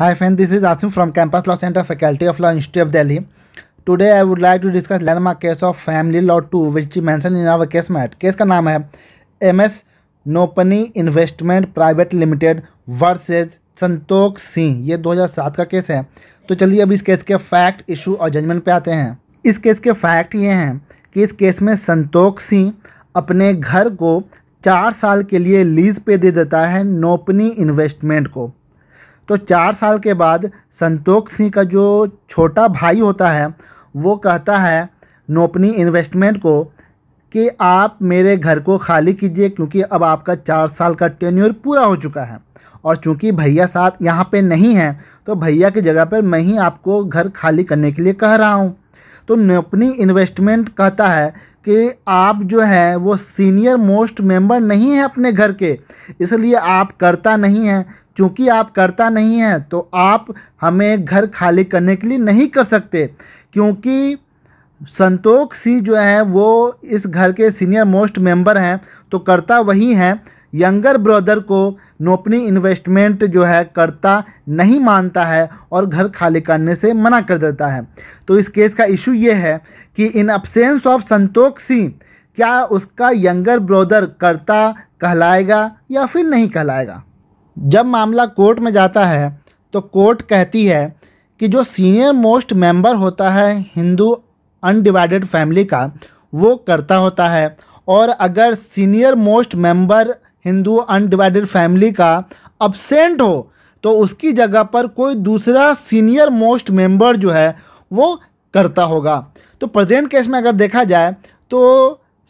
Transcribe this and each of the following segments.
high friend this is Asim from campus law centre faculty of law institute of Delhi today I would like to discuss landmark case of family law to which मैं in our case मैट case का नाम है M S नोपनी investment private limited versus Santokh Singh ये दो हज़ार सात का केस है तो चलिए अब इस केस के फैक्ट इशू और जजमेंट पर आते हैं इस केस के फैक्ट ये हैं कि इस केस में संतोख सिंह अपने घर को चार साल के लिए लीज पे दे देता है नोपनी इन्वेस्टमेंट को तो चार साल के बाद संतोख सिंह का जो छोटा भाई होता है वो कहता है नोपनी इन्वेस्टमेंट को कि आप मेरे घर को खाली कीजिए क्योंकि अब आपका चार साल का टेन्योर पूरा हो चुका है और चूंकि भैया साथ यहाँ पे नहीं हैं तो भैया की जगह पर मैं ही आपको घर खाली करने के लिए कह रहा हूँ तो नोपनी इन्वेस्टमेंट कहता है कि आप जो है वो सीनियर मोस्ट मेंबर नहीं हैं अपने घर के इसलिए आप करता नहीं हैं चूँकि आप करता नहीं हैं तो आप हमें घर खाली करने के लिए नहीं कर सकते क्योंकि संतोष सिंह जो है वो इस घर के सीनियर मोस्ट मेंबर हैं तो करता वही हैं यंगर ब्रदर को नोपनी इन्वेस्टमेंट जो है करता नहीं मानता है और घर खाली करने से मना कर देता है तो इस केस का इशू ये है कि in absence of Santosh Singh क्या उसका यंगर ब्रदर करता कहलाएगा या फिर नहीं कहलाएगा जब मामला कोर्ट में जाता है तो कोर्ट कहती है कि जो सीनियर मोस्ट मेंबर होता है हिंदू अनडिवाइडेड फैमिली का वो करता होता है और अगर senior most member Hindu undivided family का अबसेंट हो तो उसकी जगह पर कोई दूसरा सीनियर मोस्ट मेंबर जो है वो करता होगा तो प्रेजेंट केस में अगर देखा जाए तो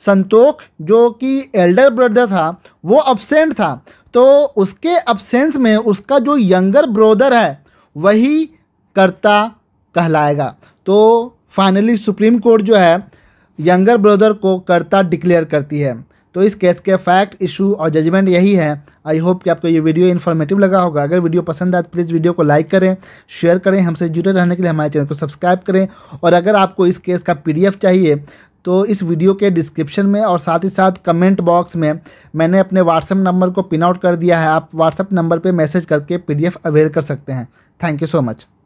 संतोष जो कि एल्डर ब्रदर था वो अबसेंट था तो उसके अबसेंस में उसका जो यंगर ब्रदर है वही करता कहलाएगा तो फाइनली सुप्रीम कोर्ट जो है यंगर ब्रदर को करता डिक्लेयर करती है तो इस केस के फैक्ट इशू और जजमेंट यही है आई होप कि आपको ये वीडियो इन्फॉर्मेटिव लगा होगा अगर वीडियो पसंद आए तो प्लीज़ वीडियो को लाइक करें शेयर करें हमसे जुड़े रहने के लिए हमारे चैनल को सब्सक्राइब करें और अगर आपको इस केस का पी चाहिए तो इस वीडियो के डिस्क्रिप्शन में और साथ ही साथ कमेंट बॉक्स में मैंने अपने व्हाट्सएप नंबर को पिन आउट कर दिया है आप व्हाट्सएप नंबर पर मैसेज करके पी अवेल कर सकते हैं थैंक यू सो मच